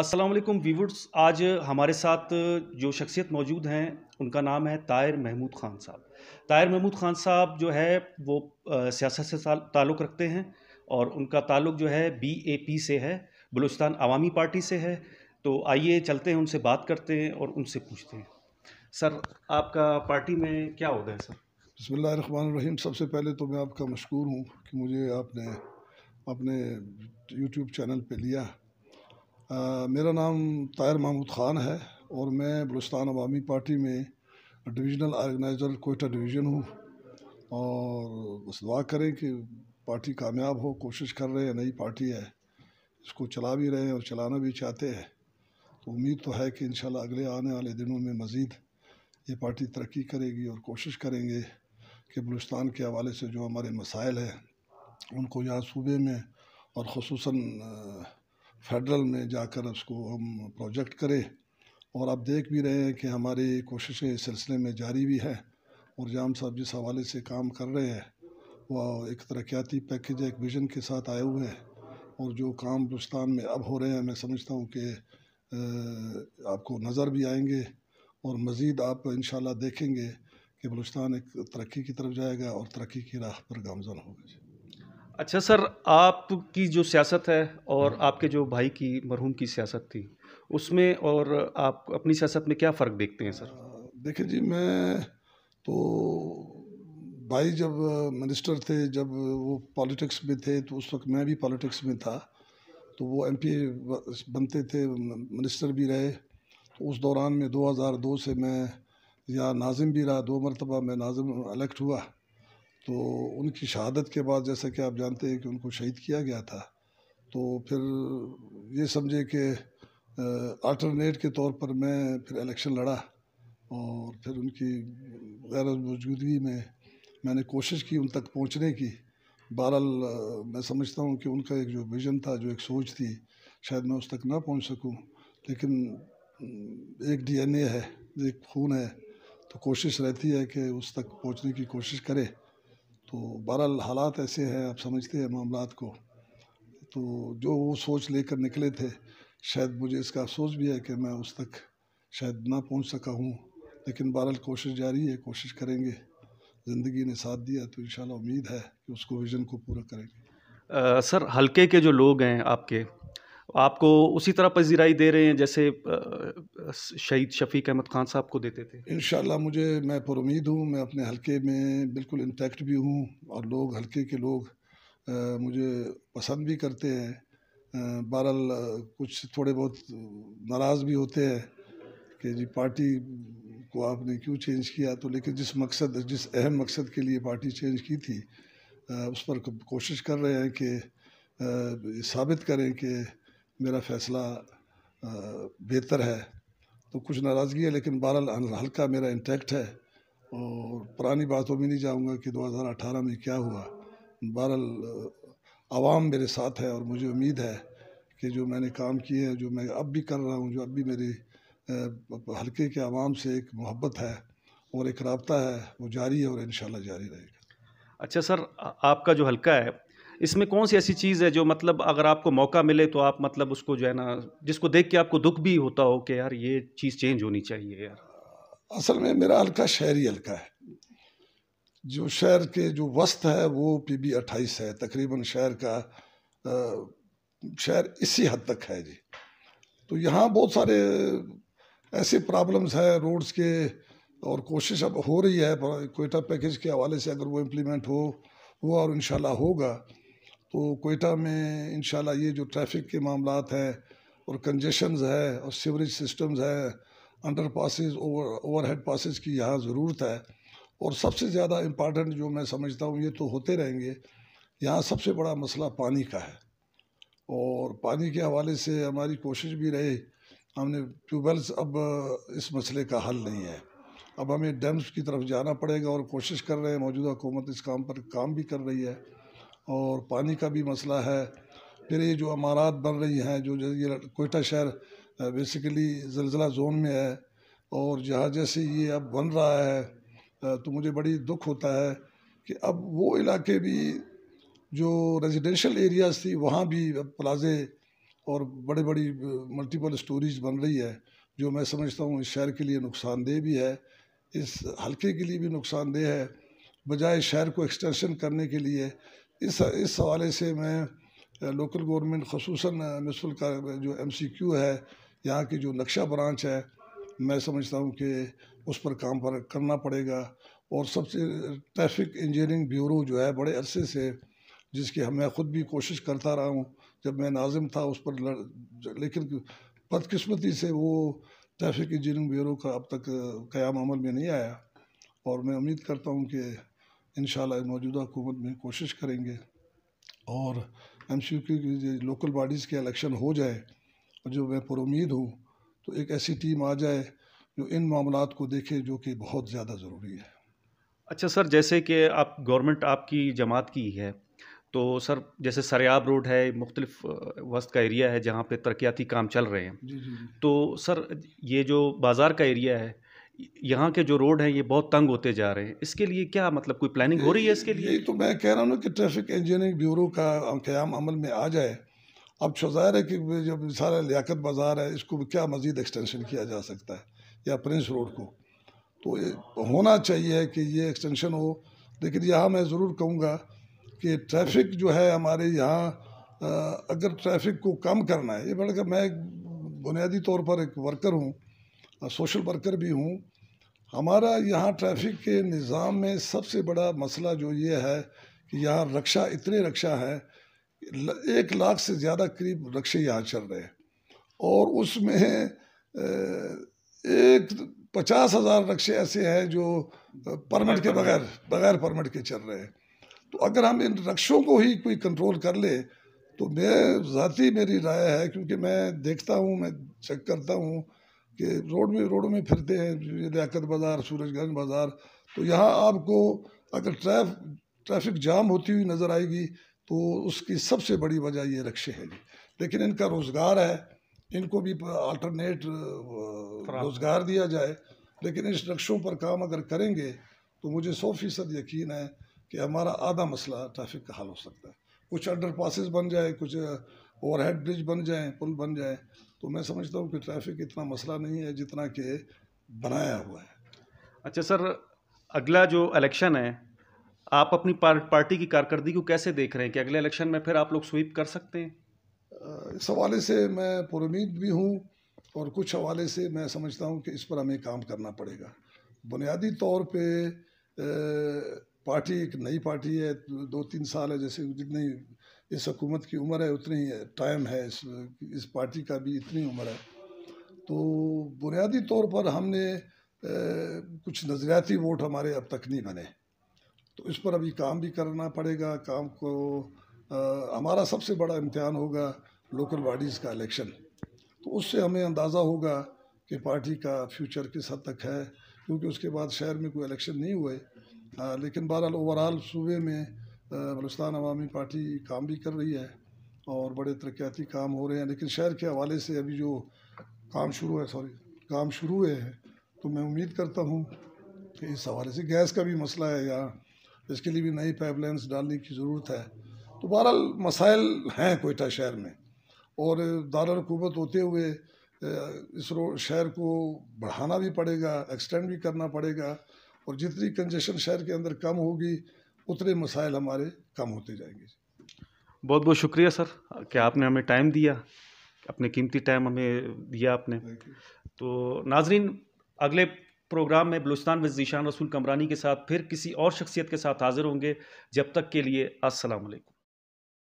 Aslam viewers आज हमारे साथ जो शख्सियत मौजूद हैं उनका नाम है तायर महमूद ख़ान साहब तायर महमूद ख़ान साहब जो है वो सियासत से ताल्लुक़ रखते हैं और उनका ताल्लुक़ जो है बी ए पी से है बलूचिस्तान अवामी पार्टी से है तो आइए चलते हैं उनसे बात करते हैं और उनसे पूछते हैं सर आपका पार्टी में क्या होता है सर बसमीम सबसे पहले तो मैं आपका मशहूर हूँ कि मुझे आपने अपने यूट्यूब चैनल पर लिया आ, मेरा नाम तायर महमूद ख़ान है और मैं बलुस्तान अवामी पार्टी में डिवीज़नल आर्गनाइज़र कोयटा डिवीज़न हूँ और बस दुआ करें कि पार्टी कामयाब हो कोशिश कर रहे हैं नई पार्टी है इसको चला भी रहे हैं और चलाना भी चाहते हैं तो उम्मीद तो है कि इन अगले आने वाले दिनों में मज़ीद ये पार्टी तरक्की करेगी और कोशिश करेंगे कि बलुस्तान के हवाले से जो हमारे मसाइल हैं उनको यहाँ सूबे में और खसूस फेडरल में जाकर उसको हम प्रोजेक्ट करें और आप देख भी रहे हैं कि हमारी कोशिशें इस सिलसिले में जारी भी हैं और जाम साहब जिस हवाले से काम कर रहे हैं वह एक तरक्याती पैकेज एक विजन के साथ आए हुए हैं और जो काम बलुस्तान में अब हो रहे हैं मैं समझता हूँ कि आपको नज़र भी आएंगे और मज़ीद आप इन देखेंगे कि बलुस्तान एक तरक्की की तरफ जाएगा और तरक्की की राह पर गामजन होगा अच्छा सर आपकी जो सियासत है और हम्म। आपके जो भाई की मरहूम की सियासत थी उसमें और आप अपनी सियासत में क्या फ़र्क देखते हैं सर देखिए जी मैं तो भाई जब मिनिस्टर थे जब वो पॉलिटिक्स में थे तो उस वक्त मैं भी पॉलिटिक्स में था तो वो एम बनते थे मिनिस्टर भी रहे तो उस दौरान में 2002 से मैं या नाजिम भी रहा दो मरतबा मैं नाजिम अलेक्ट हुआ तो उनकी शहादत के बाद जैसा कि आप जानते हैं कि उनको शहीद किया गया था तो फिर ये समझे कि आल्टरनेट के तौर पर मैं फिर इलेक्शन लड़ा और फिर उनकी गैर मौजूदगी में मैंने कोशिश की उन तक पहुंचने की बहरहाल मैं समझता हूं कि उनका एक जो विज़न था जो एक सोच थी शायद मैं उस तक ना पहुंच सकूं लेकिन एक डीएनए है एक खून है तो कोशिश रहती है कि उस तक पहुंचने की कोशिश करें तो बहरहाल हालात ऐसे हैं आप समझते हैं मामला को तो जो वो सोच लेकर निकले थे शायद मुझे इसका अफसोस भी है कि मैं उस तक शायद ना पहुंच सका हूँ लेकिन बहरहाल कोशिश जारी है कोशिश करेंगे ज़िंदगी ने साथ दिया तो इन उम्मीद है कि उसको विज़न को पूरा करेंगे आ, सर हल्के के जो लोग हैं आपके आपको उसी तरह पजीराई दे रहे हैं जैसे शहीद शफीक अहमद खान साहब को देते थे इन मुझे मैं पुरुद हूँ मैं अपने हल्के में बिल्कुल इंटैक्ट भी हूँ और लोग हल्के के लोग आ, मुझे पसंद भी करते हैं बहरल कुछ थोड़े बहुत नाराज़ भी होते हैं कि जी पार्टी को आपने क्यों चेंज किया तो लेकिन जिस मकसद जिस अहम मकसद के लिए पार्टी चेंज की थी आ, उस पर कोशिश कर रहे हैं कि साबित करें कि मेरा फैसला बेहतर है तो कुछ नाराज़गी है लेकिन बहरहाल हल्का मेरा इंटैक्ट है और पुरानी बातों में नहीं जाऊँगा कि 2018 में क्या हुआ बहरहाल आवाम मेरे साथ है और मुझे उम्मीद है कि जो मैंने काम किए हैं जो मैं अब भी कर रहा हूँ जो अब भी मेरी हल्के के आवाम से एक मोहब्बत है और एक रबता है वो जारी है और इन जारी रहेगा अच्छा सर आपका जो हल्का है इसमें कौन सी ऐसी चीज़ है जो मतलब अगर आपको मौका मिले तो आप मतलब उसको जो है ना जिसको देख के आपको दुख भी होता हो कि यार ये चीज़ चेंज होनी चाहिए यार असल में मेरा हल्का शहरी हल्का है जो शहर के जो वस्त है वो पी बी अट्ठाईस है तकरीबन शहर का शहर इसी हद तक है जी तो यहाँ बहुत सारे ऐसे प्रॉब्लम्स हैं रोड्स के और कोशिश अब हो रही है कोयटा पैकेज के हवाले से अगर वो इम्प्लीमेंट हो हुआ और इन होगा तो कोयटा में इन ये जो ट्रैफिक के मामला हैं और कंजेशनस है और सीवरेज सिस्टम्स है underpasses over overhead passes की यहाँ ज़रूरत है और सबसे ज़्यादा इम्पॉर्टेंट जो मैं समझता हूँ ये तो होते रहेंगे यहाँ सबसे बड़ा मसला पानी का है और पानी के हवाले से हमारी कोशिश भी रही हमने ट्यूबवेल्स अब इस मसले का हल नहीं है अब हमें डैम्स की तरफ जाना पड़ेगा और कोशिश कर रहे हैं मौजूदा हुकूमत इस काम पर काम भी कर रही है और पानी का भी मसला है फिर ये जो अमारात बन रही हैं जो ये कोयटा शहर बेसिकली ज़लज़ला ज़ोन में है और जहाँ जैसे ये अब बन रहा है तो मुझे बड़ी दुख होता है कि अब वो इलाके भी जो रेजिडेंशल एरियाज थी वहाँ भी प्लाजे और बड़े बड़ी मल्टीपल स्टोरीज बन रही है जो मैं समझता हूँ इस शहर के लिए नुकसानदेह भी है इस हल्के के लिए भी नुकसानदेह है बजाय शहर को एक्सटेंशन करने के लिए इस इस हवाले से मैं लोकल गवर्नमेंट खसूस मिसफुल का जो एम सी क्यू है यहाँ की जो नक्शा ब्रांच है मैं समझता हूँ कि उस पर काम पर करना पड़ेगा और सबसे ट्रैफिक इंजीनियरिंग ब्यूरो जो है बड़े अरसे से जिसकी मैं ख़ुद भी कोशिश करता रहा हूँ जब मैं नाजिम था उस पर लड़ लेकिन बदकस्मती से वो ट्रैफिक इंजीनियरिंग ब्यूरो का अब तक क़याम अमल में नहीं आया और मैं उम्मीद करता हूँ कि इन मौजूदा हुकूमत में कोशिश करेंगे और एम सी यू की लोकल बॉडीज़ के इलेक्शन हो जाए जो मैं पुरुद हूँ तो एक ऐसी टीम आ जाए जो इन मामला को देखे जो कि बहुत ज़्यादा ज़रूरी है अच्छा सर जैसे कि आप गवर्नमेंट आपकी जमात की है तो सर जैसे सरयाब रोड है मुख्तलिफ वस्त का एरिया है जहाँ पे तरक्याती काम चल रहे हैं जी जी तो सर ये जो बाज़ार का एरिया है यहाँ के जो रोड हैं ये बहुत तंग होते जा रहे हैं इसके लिए क्या मतलब कोई प्लानिंग हो रही है इसके लिए तो मैं कह रहा हूँ कि ट्रैफिक इंजीनियरिंग ब्यूरो का क्याम अमल में आ जाए अब शजायर है कि जब सारा लियाकत बाज़ार है इसको क्या मज़ीद एक्सटेंशन किया जा सकता है या प्रिंस रोड को तो होना चाहिए कि ये एक्सटेंशन हो लेकिन यहाँ मैं ज़रूर कहूँगा कि ट्रैफिक जो है हमारे यहाँ अगर ट्रैफिक को कम करना है ये बढ़कर मैं बुनियादी तौर पर एक वर्कर हूँ सोशल वर्कर भी हूँ हमारा यहाँ ट्रैफिक के निज़ाम में सबसे बड़ा मसला जो ये है कि यहाँ रक्षा इतने रक्षा है एक लाख से ज़्यादा करीब रक्षे यहाँ चल रहे हैं और उसमें एक पचास हज़ार रक्षे ऐसे हैं जो परमिट के बगैर बगैर परमिट के चल रहे हैं तो अगर हम इन रक्षों को ही कोई कंट्रोल कर ले तो मैं ज़ाती मेरी राय है क्योंकि मैं देखता हूँ मैं चेक करता हूँ कि रोड में रोड में फिरते हैं लियाकत बाज़ार सूरजगंज बाज़ार तो यहाँ आपको अगर ट्रैफ ट्रैफिक जाम होती हुई नज़र आएगी तो उसकी सबसे बड़ी वजह ये रक्शे है लेकिन इनका रोज़गार है इनको भी अल्टरनेट रोज़गार दिया जाए लेकिन इस रक्शों पर काम अगर करेंगे तो मुझे सौ फीसद यकीन है कि हमारा आधा मसला ट्रैफिक का हल हो सकता है कुछ अंडर पासिस बन जाए कुछ ओवरहेड ब्रिज बन जाए पुल बन जाए तो मैं समझता हूँ कि ट्रैफिक इतना मसला नहीं है जितना कि बनाया हुआ है अच्छा सर अगला जो इलेक्शन है आप अपनी पार, पार्टी की कारकर्दगी को कैसे देख रहे हैं कि अगले इलेक्शन में फिर आप लोग स्वीप कर सकते हैं इस हवाले से मैं पुरुद भी हूँ और कुछ हवाले से मैं समझता हूँ कि इस पर हमें काम करना पड़ेगा बुनियादी तौर पर पार्टी एक नई पार्टी है दो तीन साल है जैसे जितनी इस हकूमत की उम्र है उतनी टाइम है इस इस पार्टी का भी इतनी उम्र है तो बुनियादी तौर पर हमने ए, कुछ नज़रियाती वोट हमारे अब तक नहीं बने तो इस पर अभी काम भी करना पड़ेगा काम को आ, हमारा सबसे बड़ा इम्तहान होगा लोकल बॉडीज़ का इलेक्शन तो उससे हमें अंदाज़ा होगा कि पार्टी का फ्यूचर किस हद तक है क्योंकि उसके बाद शहर में कोई इलेक्शन नहीं हुए लेकिन बहरहाल ओवरऑल सूबे में बलुस्तान अवामी पार्टी काम भी कर रही है और बड़े तरक्याती काम हो रहे हैं लेकिन शहर के हवाले से अभी जो काम शुरू है सॉरी काम शुरू हुए हैं तो मैं उम्मीद करता हूँ कि इस हवाले से गैस का भी मसला है यहाँ इसके लिए भी नई पाइपलाइंस डालने की ज़रूरत है तो बहरहाल मसाइल हैं कोयटा शहर में और दारकूबत होते हुए इस शहर को बढ़ाना भी पड़ेगा एक्सटेंड भी करना पड़ेगा और जितनी कंजेशन शहर के अंदर कम होगी उतने मसाइल हमारे कम होते जाएंगे बहुत बहुत शुक्रिया सर कि आपने हमें टाइम दिया अपने कीमती टाइम हमें दिया आपने तो नाजरीन अगले प्रोग्राम में बलुस्तान में जीशान रसूल कमरानी के साथ फिर किसी और शख्सियत के साथ हाजिर होंगे जब तक के लिए असलकम